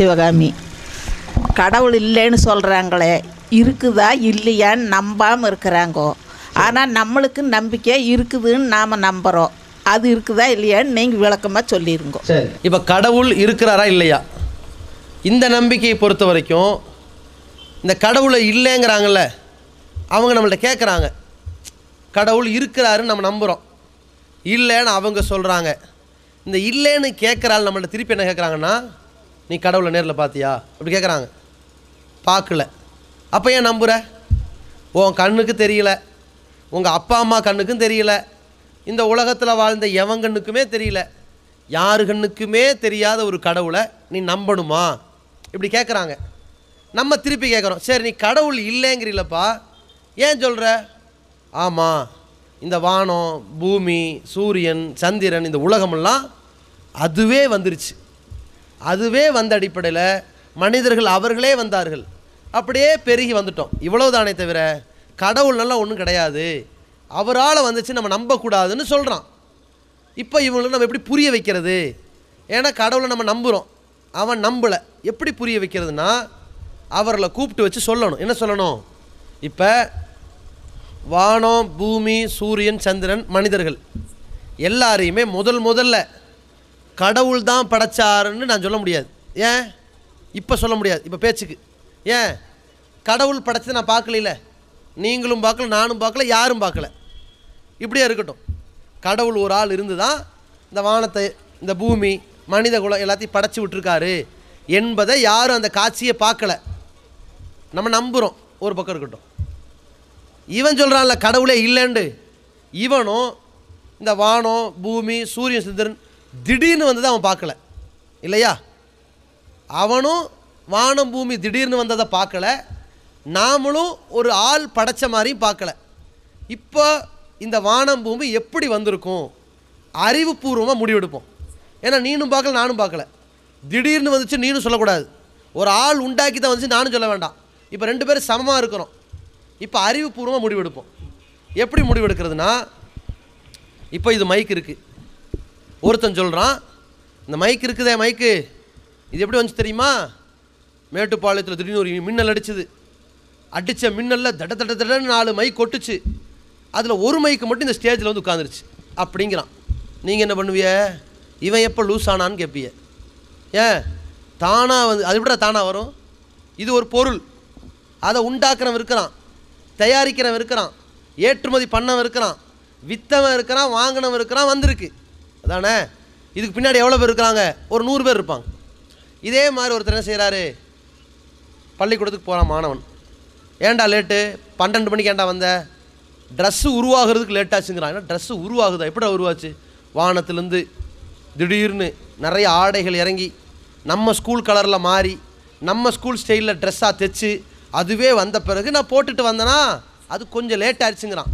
சிவகாமி கடவுள் இல்லைன்னு சொல்கிறாங்களே இருக்குதா இல்லையான்னு நம்பாமல் இருக்கிறாங்கோ ஆனால் நம்மளுக்கு நம்பிக்கை இருக்குதுன்னு நாம் நம்புகிறோம் அது இருக்குதா இல்லையான்னு நீங்கள் விளக்கமாக சொல்லியிருங்க இப்போ கடவுள் இருக்கிறாரா இல்லையா இந்த நம்பிக்கையை பொறுத்த வரைக்கும் இந்த கடவுளை இல்லைங்கிறாங்கல்ல அவங்க நம்மள்ட்ட கேட்குறாங்க கடவுள் இருக்கிறாருன்னு நம்ம நம்புகிறோம் இல்லைன்னு அவங்க சொல்கிறாங்க இந்த இல்லைன்னு கேட்குறாள் நம்மள்ட்ட திருப்பி என்ன கேட்குறாங்கன்னா நீ கடவுளை நேரில் பார்த்தியா அப்படி கேட்குறாங்க பார்க்கல அப்போ ஏன் நம்புகிற உன் கண்ணுக்கு தெரியல உங்கள் அப்பா அம்மா கண்ணுக்கும் தெரியல இந்த உலகத்தில் வாழ்ந்த எவன் கண்ணுக்குமே தெரியல யாரு கண்ணுக்குமே தெரியாத ஒரு கடவுளை நீ நம்பணுமா இப்படி கேட்குறாங்க நம்ம திருப்பி கேட்குறோம் சரி நீ கடவுள் இல்லைங்கிறீங்களப்பா ஏன் சொல்கிற ஆமாம் இந்த வானம் பூமி சூரியன் சந்திரன் இந்த உலகமெல்லாம் அதுவே வந்துருச்சு அதுவே வந்த அடிப்படையில் மனிதர்கள் அவர்களே வந்தார்கள் அப்படியே பெருகி வந்துட்டோம் இவ்வளோ தானே தவிர நல்லா ஒன்றும் கிடையாது அவரால் வந்துச்சு நம்ம நம்பக்கூடாதுன்னு சொல்கிறான் இப்போ இவங்களுக்கு நம்ம எப்படி புரிய வைக்கிறது ஏன்னா கடவுளை நம்ம நம்புகிறோம் அவன் நம்பலை எப்படி புரிய வைக்கிறதுனா அவர்களை கூப்பிட்டு வச்சு சொல்லணும் என்ன சொல்லணும் இப்போ வானம் பூமி சூரியன் சந்திரன் மனிதர்கள் எல்லாரையுமே முதல் முதல்ல கடவுள் தான் படைச்சாருன்னு நான் சொல்ல முடியாது ஏன் இப்போ சொல்ல முடியாது இப்போ பேச்சுக்கு ஏன் கடவுள் படைச்சதை நான் பார்க்கல நீங்களும் பார்க்கல நானும் பார்க்கல யாரும் பார்க்கல இப்படியே இருக்கட்டும் கடவுள் ஒரு ஆள் இருந்து தான் இந்த வானத்தை இந்த பூமி மனித குலம் எல்லாத்தையும் படைச்சி விட்டுருக்காரு என்பதை யாரும் அந்த காட்சியை பார்க்கல நம்ம நம்புகிறோம் ஒரு பக்கம் இருக்கட்டும் இவன் சொல்கிறான்ல கடவுளே இல்லைண்டு இவனும் இந்த வானம் பூமி சூரியன் சந்திரன் திடீர்னு வந்ததை அவன் பார்க்கல இல்லையா அவனும் வானம் பூமி திடீர்னு வந்ததை பார்க்கல நாமளும் ஒரு ஆள் படைத்த மாதிரியும் பார்க்கல இப்போ இந்த வானம் பூமி எப்படி வந்திருக்கும் அறிவுபூர்வமாக முடிவெடுப்போம் ஏன்னா நீனும் பார்க்கல நானும் பார்க்கல திடீர்னு வந்துச்சு நீனும் சொல்லக்கூடாது ஒரு ஆள் உண்டாக்கி தான் வந்துச்சு நானும் சொல்ல வேண்டாம் இப்போ ரெண்டு பேரும் சமமாக இருக்கிறோம் இப்போ அறிவுபூர்வமாக முடிவெடுப்போம் எப்படி முடிவெடுக்கிறதுனா இப்போ இது மைக் இருக்குது ஒருத்தன் சொல்கிறான் இந்த மைக் இருக்குதே மைக்கு இது எப்படி வந்துச்சு தெரியுமா மேட்டுப்பாளையத்தில் திடீர்னு ஒரு மின்னல் அடிச்சுது அடித்த மின்னலில் தட தட தடன்னு நாலு மைக் கொட்டுச்சு அதில் ஒரு மைக்கு மட்டும் இந்த ஸ்டேஜில் வந்து உட்காந்துருச்சு அப்படிங்கிறான் நீங்கள் என்ன பண்ணுவிய இவன் எப்போ லூஸ் ஆனான்னு கேட்பிய ஏன் தானாக வந்து அது விட தானாக வரும் இது ஒரு பொருள் அதை உண்டாக்குறவன் இருக்கிறான் தயாரிக்கிறவன் இருக்கிறான் ஏற்றுமதி பண்ணவன் இருக்கிறான் வித்தவன் இருக்கிறான் வாங்கினவன் இருக்கிறான் வந்திருக்கு அதானே இதுக்கு பின்னாடி எவ்வளோ பேர் இருக்கிறாங்க ஒரு நூறு பேர் இருப்பாங்க இதே மாதிரி ஒருத்தர் என்ன செய்கிறாரு பள்ளிக்கூடத்துக்கு போகிறான் மாணவன் ஏன்டா லேட்டு பன்னெண்டு மணிக்கு ஏன்டா வந்த ட்ரெஸ்ஸு உருவாகிறதுக்கு லேட்டாச்சுங்கிறான் ஏன்னா ட்ரெஸ்ஸு உருவாகுதா எப்படி உருவாச்சு வானத்துலேருந்து திடீர்னு நிறைய ஆடைகள் இறங்கி நம்ம ஸ்கூல் கலரில் மாறி நம்ம ஸ்கூல் ஸ்டைலில் ட்ரெஸ்ஸாக தைச்சி அதுவே வந்த பிறகு நான் போட்டுட்டு வந்தேன்னா அது கொஞ்சம் லேட் ஆயிடுச்சுங்கிறான்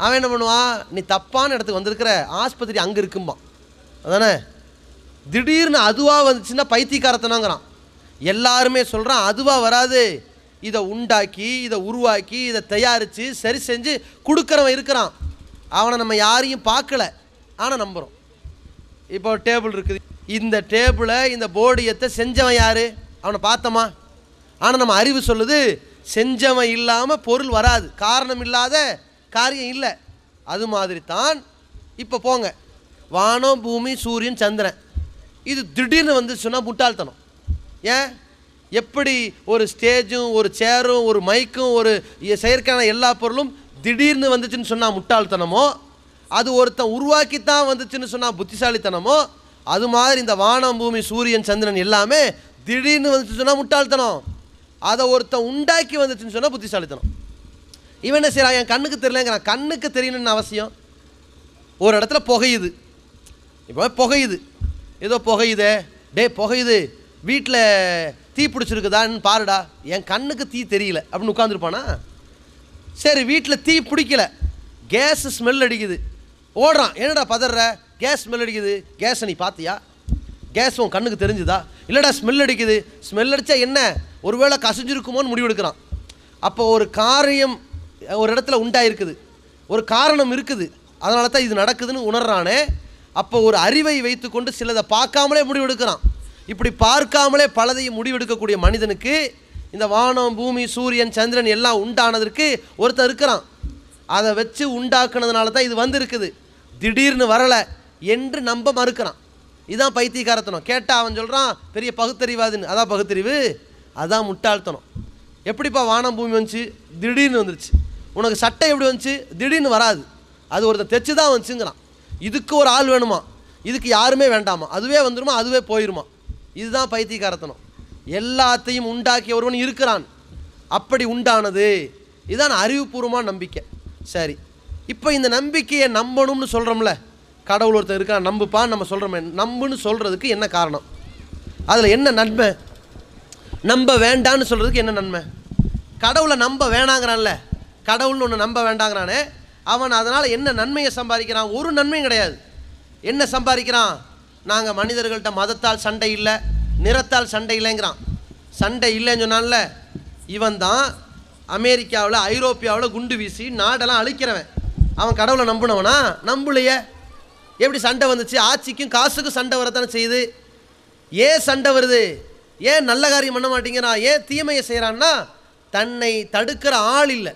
அவன் என்ன பண்ணுவான் நீ தப்பான இடத்துக்கு வந்திருக்கிற ஆஸ்பத்திரி அங்கே இருக்கும்பான் அதானே திடீர்னு அதுவாக வந்துச்சுன்னா பைத்தியக்காரத்தனாங்கிறான் எல்லாருமே சொல்கிறான் அதுவாக வராது இதை உண்டாக்கி இதை உருவாக்கி இதை தயாரித்து சரி செஞ்சு கொடுக்குறவன் இருக்கிறான் அவனை நம்ம யாரையும் பார்க்கல ஆனால் நம்புகிறோம் இப்போ டேபிள் இருக்குது இந்த டேபிளை இந்த போர்டியத்தை செஞ்சவன் யார் அவனை பார்த்தோமா ஆனால் நம்ம அறிவு சொல்லுது செஞ்சவன் இல்லாமல் பொருள் வராது காரணம் இல்லாத காரியம் இல்லை அது மாதிரி தான் இப்போ போங்க வானம் பூமி சூரியன் சந்திரன் இது திடீர்னு வந்துச்சுன்னா முட்டாள்தனம் ஏன் எப்படி ஒரு ஸ்டேஜும் ஒரு சேரும் ஒரு மைக்கும் ஒரு செயற்கான எல்லா பொருளும் திடீர்னு வந்துச்சுன்னு சொன்னால் முட்டாள்தனமோ அது ஒருத்தன் உருவாக்கி தான் வந்துச்சுன்னு சொன்னால் புத்திசாலித்தனமோ அது மாதிரி இந்த வானம் பூமி சூரியன் சந்திரன் எல்லாமே திடீர்னு வந்துச்சுன்னு சொன்னால் முட்டாள்தனம் அதை ஒருத்தன் உண்டாக்கி வந்துச்சுன்னு சொன்னால் புத்திசாலித்தனம் இவன் என்ன செய்கிறான் என் கண்ணுக்கு தெரியலங்கிறான் கண்ணுக்கு தெரியணும்னு அவசியம் ஒரு இடத்துல புகையுது இப்போ புகையுது ஏதோ புகையுதே டே புகையுது வீட்டில் தீ பிடிச்சிருக்குதான்னு பாருடா என் கண்ணுக்கு தீ தெரியல அப்படின்னு உட்காந்துருப்பானா சரி வீட்டில் தீ பிடிக்கல கேஸ் ஸ்மெல் அடிக்குது ஓடுறான் என்னடா பதற கேஸ் ஸ்மெல் அடிக்குது கேஸை நீ பார்த்தியா கேஸ் உன் கண்ணுக்கு தெரிஞ்சுதா இல்லைடா ஸ்மெல் அடிக்குது ஸ்மெல் அடித்தா என்ன ஒருவேளை கசிஞ்சிருக்குமோன்னு முடிவெடுக்கிறான் அப்போ ஒரு காரியம் ஒரு இடத்துல உண்டாயிருக்குது ஒரு காரணம் இருக்குது அதனால தான் இது நடக்குதுன்னு உணர்றானே அப்போ ஒரு அறிவை வைத்துக்கொண்டு சிலதை பார்க்காமலே முடிவெடுக்கிறான் இப்படி பார்க்காமலே பலதையும் முடிவெடுக்கக்கூடிய மனிதனுக்கு இந்த வானம் பூமி சூரியன் சந்திரன் எல்லாம் உண்டானதற்கு ஒருத்தர் இருக்கிறான் அதை வச்சு உண்டாக்குனதுனால தான் இது வந்திருக்குது திடீர்னு வரலை என்று நம்ப மறுக்கிறான் இதான் பைத்தியகாரத்தனம் கேட்டால் அவன் சொல்கிறான் பெரிய பகுத்தறிவாதுன்னு அதான் பகுத்தறிவு அதான் முட்டாள்தனம் எப்படிப்பா வானம் பூமி வந்துச்சு திடீர்னு வந்துருச்சு உனக்கு சட்டை எப்படி வந்துச்சு திடீர்னு வராது அது ஒருத்தன் தைச்சு தான் வந்துச்சுங்கிறான் இதுக்கு ஒரு ஆள் வேணுமா இதுக்கு யாருமே வேண்டாமா அதுவே வந்துடுமா அதுவே போயிருமா இதுதான் பைத்தியக்காரத்தனம் எல்லாத்தையும் உண்டாக்கிய ஒருவன் இருக்கிறான் அப்படி உண்டானது இதான் அறிவுபூர்வமான நம்பிக்கை சரி இப்போ இந்த நம்பிக்கையை நம்பணும்னு சொல்கிறோம்ல கடவுள் ஒருத்தர் இருக்கான் நம்புப்பான்னு நம்ம சொல்கிறோமே நம்புன்னு சொல்கிறதுக்கு என்ன காரணம் அதில் என்ன நன்மை நம்ப வேண்டான்னு சொல்கிறதுக்கு என்ன நன்மை கடவுளை நம்ப வேணாங்கிறான்ல கடவுள்னு ஒன்று நம்ப வேண்டாங்கிறானே அவன் அதனால் என்ன நன்மையை சம்பாதிக்கிறான் ஒரு நன்மையும் கிடையாது என்ன சம்பாதிக்கிறான் நாங்கள் மனிதர்கள்ட்ட மதத்தால் சண்டை இல்லை நிறத்தால் சண்டை இல்லைங்கிறான் சண்டை இல்லைன்னு சொன்னான்ல இவன் தான் அமெரிக்காவில் ஐரோப்பியாவில் குண்டு வீசி நாடெல்லாம் அழிக்கிறவன் அவன் கடவுளை நம்பினவனா நம்பலையே எப்படி சண்டை வந்துச்சு ஆட்சிக்கும் காசுக்கும் சண்டை வரத்தானே செய்யுது ஏன் சண்டை வருது ஏன் நல்ல காரியம் பண்ண மாட்டேங்கிறான் ஏன் தீமையை செய்கிறான்னா தன்னை தடுக்கிற ஆள் இல்லை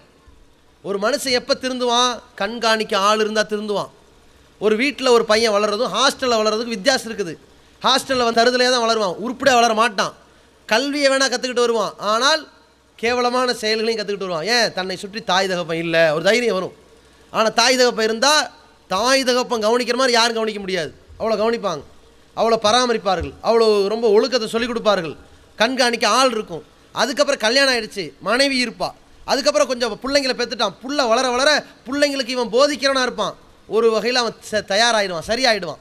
ஒரு மனுஷன் எப்போ திருந்துவான் கண்காணிக்க ஆள் இருந்தால் திருந்துவான் ஒரு வீட்டில் ஒரு பையன் வளர்கிறதும் ஹாஸ்டலில் வளர்கிறதுக்கு வித்தியாசம் இருக்குது ஹாஸ்டலில் வந்து தருதலே தான் வளருவான் உருப்படியாக வளர மாட்டான் கல்வியை வேணால் கற்றுக்கிட்டு வருவான் ஆனால் கேவலமான செயல்களையும் கற்றுக்கிட்டு வருவான் ஏன் தன்னை சுற்றி தாய் தகப்பன் இல்லை ஒரு தைரியம் வரும் ஆனால் தாய் தகப்பன் இருந்தால் தாய் தகப்பன் கவனிக்கிற மாதிரி யாரும் கவனிக்க முடியாது அவ்வளோ கவனிப்பாங்க அவ்வளோ பராமரிப்பார்கள் அவ்வளோ ரொம்ப ஒழுக்கத்தை சொல்லிக் கொடுப்பார்கள் கண்காணிக்க ஆள் இருக்கும் அதுக்கப்புறம் கல்யாணம் ஆகிடுச்சு மனைவி இருப்பாள் அதுக்கப்புறம் கொஞ்சம் பிள்ளைங்களை பெற்றுட்டான் புள்ள வளர வளர பிள்ளைங்களுக்கு இவன் போதிக்கிறனா இருப்பான் ஒரு வகையில் அவன் ச தயாராகிடுவான் சரியாயிடுவான்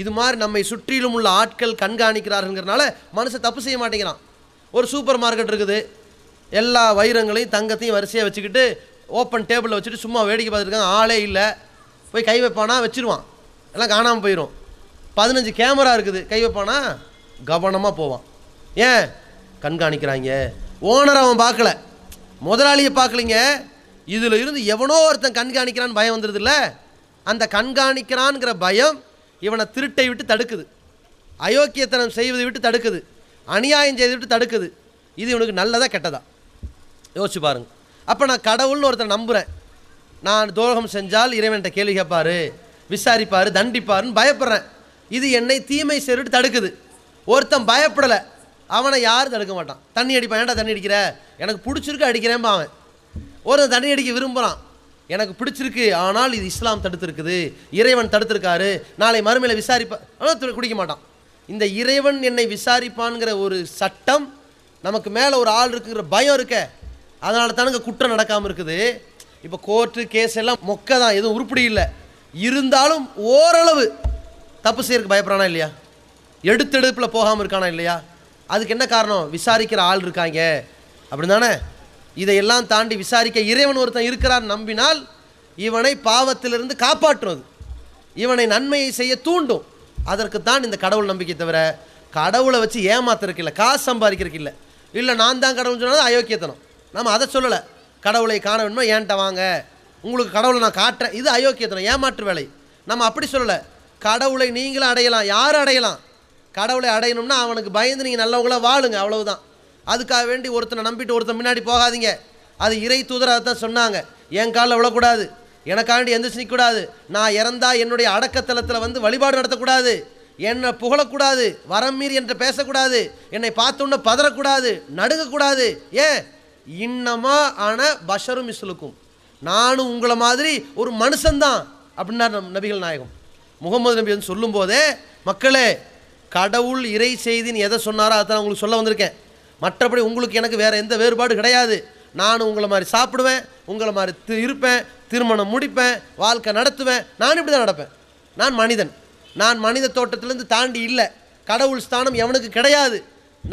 இது மாதிரி நம்மை சுற்றிலும் உள்ள ஆட்கள் கண்காணிக்கிறார்கள்ங்கிறனால மனசை தப்பு செய்ய மாட்டேங்கிறான் ஒரு சூப்பர் மார்க்கெட் இருக்குது எல்லா வைரங்களையும் தங்கத்தையும் வரிசையாக வச்சுக்கிட்டு ஓப்பன் டேபிளில் வச்சுட்டு சும்மா வேடிக்கை பார்த்துருக்காங்க ஆளே இல்லை போய் கை வைப்பானா வச்சுருவான் எல்லாம் காணாமல் போயிடும் பதினஞ்சு கேமரா இருக்குது கை வைப்பானா கவனமாக போவான் ஏன் கண்காணிக்கிறாங்க ஓனர் அவன் பார்க்கல முதலாளியை பார்க்கலிங்க இதில் இருந்து எவனோ ஒருத்தன் கண்காணிக்கிறான்னு பயம் வந்துடுதுல்ல அந்த கண்காணிக்கிறான்ங்கிற பயம் இவனை திருட்டை விட்டு தடுக்குது அயோக்கியத்தனம் செய்வதை விட்டு தடுக்குது அநியாயம் செய்து விட்டு தடுக்குது இது இவனுக்கு நல்லதாக கெட்டதா யோசிச்சு பாருங்க அப்போ நான் கடவுள்னு ஒருத்தர் நம்புகிறேன் நான் துரோகம் செஞ்சால் இறைவன்கிட்ட கேள்வி கேட்பார் விசாரிப்பார் தண்டிப்பாருன்னு பயப்படுறேன் இது என்னை தீமை செய்துட்டு தடுக்குது ஒருத்தன் பயப்படலை அவனை யாரும் தடுக்க மாட்டான் தண்ணி அடிப்பான் ஏன்டா தண்ணி அடிக்கிற எனக்கு பிடிச்சிருக்கு அடிக்கிறேன்பா அவன் ஒரு தண்ணி அடிக்க விரும்புகிறான் எனக்கு பிடிச்சிருக்கு ஆனால் இது இஸ்லாம் தடுத்திருக்குது இறைவன் தடுத்திருக்காரு நாளை மறுமையில் விசாரிப்பா குடிக்க மாட்டான் இந்த இறைவன் என்னை விசாரிப்பான்ங்கிற ஒரு சட்டம் நமக்கு மேலே ஒரு ஆள் இருக்குங்கிற பயம் இருக்க அதனால தானுங்க குற்றம் நடக்காமல் இருக்குது இப்போ கோர்ட்டு கேஸ் எல்லாம் மொக்க தான் எதுவும் உருப்படி இல்லை இருந்தாலும் ஓரளவு தப்பு செய்யறதுக்கு பயப்படுறானா இல்லையா எடுத்தெடுப்பில் போகாமல் இருக்கானா இல்லையா அதுக்கு என்ன காரணம் விசாரிக்கிற ஆள் இருக்காங்க அப்படி தானே இதையெல்லாம் தாண்டி விசாரிக்க இறைவன் ஒருத்தன் இருக்கிறான் நம்பினால் இவனை பாவத்திலிருந்து காப்பாற்றுவது இவனை நன்மையை செய்ய தூண்டும் அதற்கு தான் இந்த கடவுள் நம்பிக்கை தவிர கடவுளை வச்சு ஏமாத்துறதுக்கு இல்லை காசு சம்பாதிக்கிறதுக்கு இல்லை இல்லை நான் தான் கடவுள் சொன்னால் அயோக்கியத்தனம் நம்ம அதை சொல்லலை கடவுளை காண வேணுமோ ஏன்ட்ட வாங்க உங்களுக்கு கடவுளை நான் காட்டுறேன் இது அயோக்கியத்தனம் ஏமாற்று வேலை நம்ம அப்படி சொல்லலை கடவுளை நீங்களும் அடையலாம் யார் அடையலாம் கடவுளை அடையணும்னா அவனுக்கு பயந்து நீங்கள் நல்லவங்களாக வாழுங்க அவ்வளவுதான் அதுக்காக வேண்டி ஒருத்தனை நம்பிட்டு ஒருத்தன் முன்னாடி போகாதீங்க அது இறை தூதர் அதை தான் சொன்னாங்க என் காலில் விழக்கூடாது எனக்காண்டி எந்திரிச்சு நிற்கக்கூடாது நான் இறந்தால் என்னுடைய அடக்கத்தலத்தில் வந்து வழிபாடு நடத்தக்கூடாது என்னை புகழக்கூடாது வரம் மீறி என்று பேசக்கூடாது என்னை பார்த்தோன்னு பதறக்கூடாது நடுங்கக்கூடாது ஏன் இன்னமா ஆன பஷரும் இஸ்லுக்கும் நானும் உங்களை மாதிரி ஒரு மனுஷன்தான் அப்படின்னா நபிகள் நாயகம் முகமது நபி வந்து சொல்லும்போதே மக்களே கடவுள் இறை செய்தின்னு எதை சொன்னாரோ அதை நான் உங்களுக்கு சொல்ல வந்திருக்கேன் மற்றபடி உங்களுக்கு எனக்கு வேறு எந்த வேறுபாடு கிடையாது நான் உங்களை மாதிரி சாப்பிடுவேன் உங்களை மாதிரி இருப்பேன் திருமணம் முடிப்பேன் வாழ்க்கை நடத்துவேன் நான் இப்படி தான் நடப்பேன் நான் மனிதன் நான் மனித தோட்டத்திலேருந்து தாண்டி இல்லை கடவுள் ஸ்தானம் எவனுக்கு கிடையாது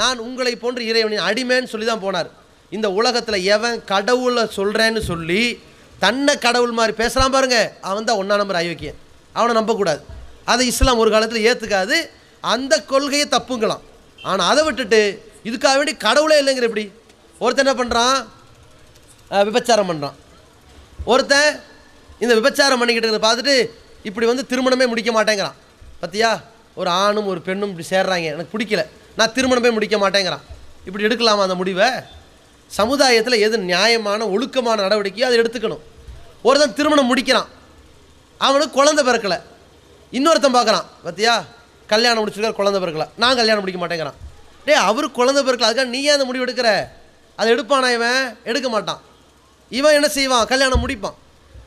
நான் உங்களை போன்று இறைவனின் அடிமைன்னு சொல்லி தான் போனார் இந்த உலகத்தில் எவன் கடவுளை சொல்கிறேன்னு சொல்லி தன்னை கடவுள் மாதிரி பேசலாம் பாருங்கள் அவன் தான் ஒன்றா நம்பர் அயோக்கியன் அவனை நம்பக்கூடாது அதை இஸ்லாம் ஒரு காலத்தில் ஏற்றுக்காது அந்த கொள்கையை தப்புங்களாம் ஆனால் அதை விட்டுட்டு இதுக்காக வேண்டி கடவுளே இல்லைங்கிற இப்படி ஒருத்தன் என்ன பண்ணுறான் விபச்சாரம் பண்ணுறான் ஒருத்தன் இந்த விபச்சாரம் பண்ணிக்கிட்டு பார்த்துட்டு இப்படி வந்து திருமணமே முடிக்க மாட்டேங்கிறான் பார்த்தியா ஒரு ஆணும் ஒரு பெண்ணும் இப்படி சேர்றாங்க எனக்கு பிடிக்கல நான் திருமணமே முடிக்க மாட்டேங்கிறான் இப்படி எடுக்கலாமா அந்த முடிவை சமுதாயத்தில் எது நியாயமான ஒழுக்கமான நடவடிக்கையோ அதை எடுத்துக்கணும் ஒருத்தன் திருமணம் முடிக்கிறான் அவனுக்கு குழந்தை பிறக்கலை இன்னொருத்தன் பார்க்குறான் பார்த்தியா கல்யாணம் முடிச்சிருக்கார் குழந்தை பிறக்கல நான் கல்யாணம் முடிக்க மாட்டேங்கிறான் டே அவர் குழந்தை பிறக்கல அதுக்காக நீ ஏன் அந்த முடிவு எடுக்கிற அதை எடுப்பானா இவன் எடுக்க மாட்டான் இவன் என்ன செய்வான் கல்யாணம் முடிப்பான்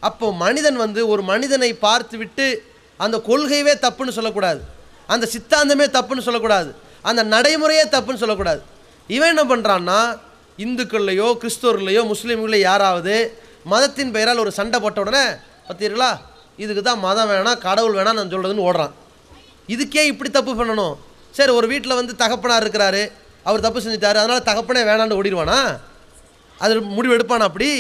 அப்போ மனிதன் வந்து ஒரு மனிதனை பார்த்து விட்டு அந்த கொள்கையவே தப்புன்னு சொல்லக்கூடாது அந்த சித்தாந்தமே தப்புன்னு சொல்லக்கூடாது அந்த நடைமுறையே தப்புன்னு சொல்லக்கூடாது இவன் என்ன பண்ணுறான்னா இந்துக்கள்லையோ கிறிஸ்தவர்களையோ முஸ்லீம்களையோ யாராவது மதத்தின் பெயரால் ஒரு சண்டை போட்ட உடனே பார்த்தீர்களா இதுக்கு தான் மதம் வேணாம் கடவுள் வேணாம் நான் சொல்கிறதுன்னு ஓடுறான் இதுக்கே இப்படி தப்பு பண்ணணும் சரி ஒரு வீட்டில் வந்து தகப்பனார் இருக்கிறாரு அவர் தப்பு செஞ்சுட்டார் அதனால் தகப்பனே வேணான்னு ஓடிடுவானா அது முடிவு எடுப்பானா அப்படி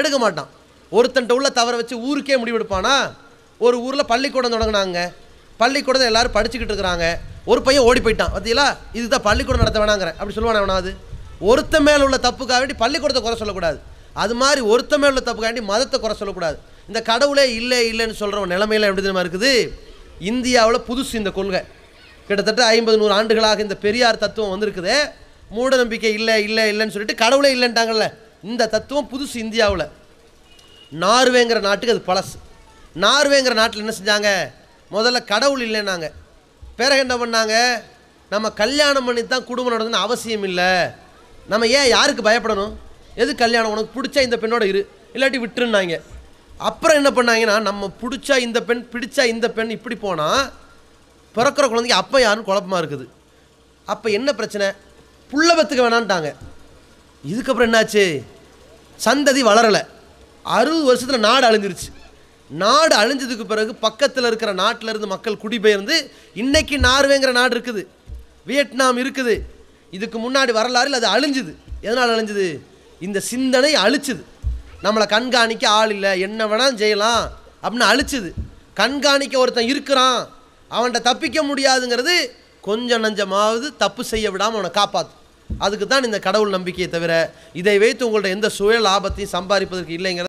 எடுக்க மாட்டான் ஒருத்தன்ட்ட உள்ள தவறை வச்சு ஊருக்கே முடிவு எடுப்பானா ஒரு ஊரில் பள்ளிக்கூடம் தொடங்கினாங்க பள்ளிக்கூடத்தை எல்லோரும் படிச்சுக்கிட்டு இருக்கிறாங்க ஒரு பையன் ஓடி போயிட்டான் பார்த்தீங்களா இதுதான் பள்ளிக்கூடம் நடத்த வேணாங்கிற அப்படி சொல்லுவானே வேணாது ஒருத்த மேலே உள்ள தப்புக்காக வேண்டி பள்ளிக்கூடத்தை குறை சொல்லக்கூடாது அது மாதிரி ஒருத்த மேலே உள்ள தப்புக்காக வேண்டி மதத்தை குறை சொல்லக்கூடாது இந்த கடவுளே இல்லை இல்லைன்னு சொல்கிற நிலமையில எப்படி தினமாக இருக்குது இந்தியாவில் புதுசு இந்த கொள்கை கிட்டத்தட்ட ஐம்பது நூறு ஆண்டுகளாக இந்த பெரியார் தத்துவம் வந்திருக்குது மூட நம்பிக்கை இல்லை இல்லை இல்லைன்னு சொல்லிட்டு கடவுளே இல்லைன்ட்டாங்கல்ல இந்த தத்துவம் புதுசு இந்தியாவில் நார்வேங்கிற நாட்டுக்கு அது பழசு நார்வேங்கிற நாட்டில் என்ன செஞ்சாங்க முதல்ல கடவுள் இல்லைன்னாங்க பிறகு என்ன பண்ணாங்க நம்ம கல்யாணம் பண்ணி தான் குடும்பம் நடந்ததுன்னு அவசியம் இல்லை நம்ம ஏன் யாருக்கு பயப்படணும் எது கல்யாணம் உனக்கு பிடிச்சா இந்த பெண்ணோட இரு இல்லாட்டி விட்டுருன்னாங்க அப்புறம் என்ன பண்ணாங்கன்னா நம்ம பிடிச்சா இந்த பெண் பிடிச்சா இந்த பெண் இப்படி போனால் பிறக்கிற குழந்தைக்கு அப்போ யாரும் குழப்பமாக இருக்குது அப்போ என்ன பிரச்சனை புள்ள பத்துக்க வேணான்ட்டாங்க இதுக்கப்புறம் என்னாச்சு சந்ததி வளரலை அறுபது வருஷத்தில் நாடு அழிஞ்சிருச்சு நாடு அழிஞ்சதுக்கு பிறகு பக்கத்தில் இருக்கிற நாட்டில் இருந்து மக்கள் குடிபெயர்ந்து இன்றைக்கி நார்வேங்கிற நாடு இருக்குது வியட்நாம் இருக்குது இதுக்கு முன்னாடி வரலாறு அது அழிஞ்சுது எதனால் அழிஞ்சுது இந்த சிந்தனை அழிச்சுது நம்மளை கண்காணிக்க ஆள் இல்லை என்ன வேணாலும் செய்யலாம் அப்படின்னு அழிச்சுது கண்காணிக்க ஒருத்தன் இருக்கிறான் அவன்கிட்ட தப்பிக்க முடியாதுங்கிறது கொஞ்சம் நஞ்சமாவது தப்பு செய்ய விடாமல் அவனை காப்பாற்று அதுக்கு தான் இந்த கடவுள் நம்பிக்கையை தவிர இதை வைத்து உங்கள்ட்ட எந்த சுய லாபத்தையும் சம்பாதிப்பதற்கு இல்லைங்கிற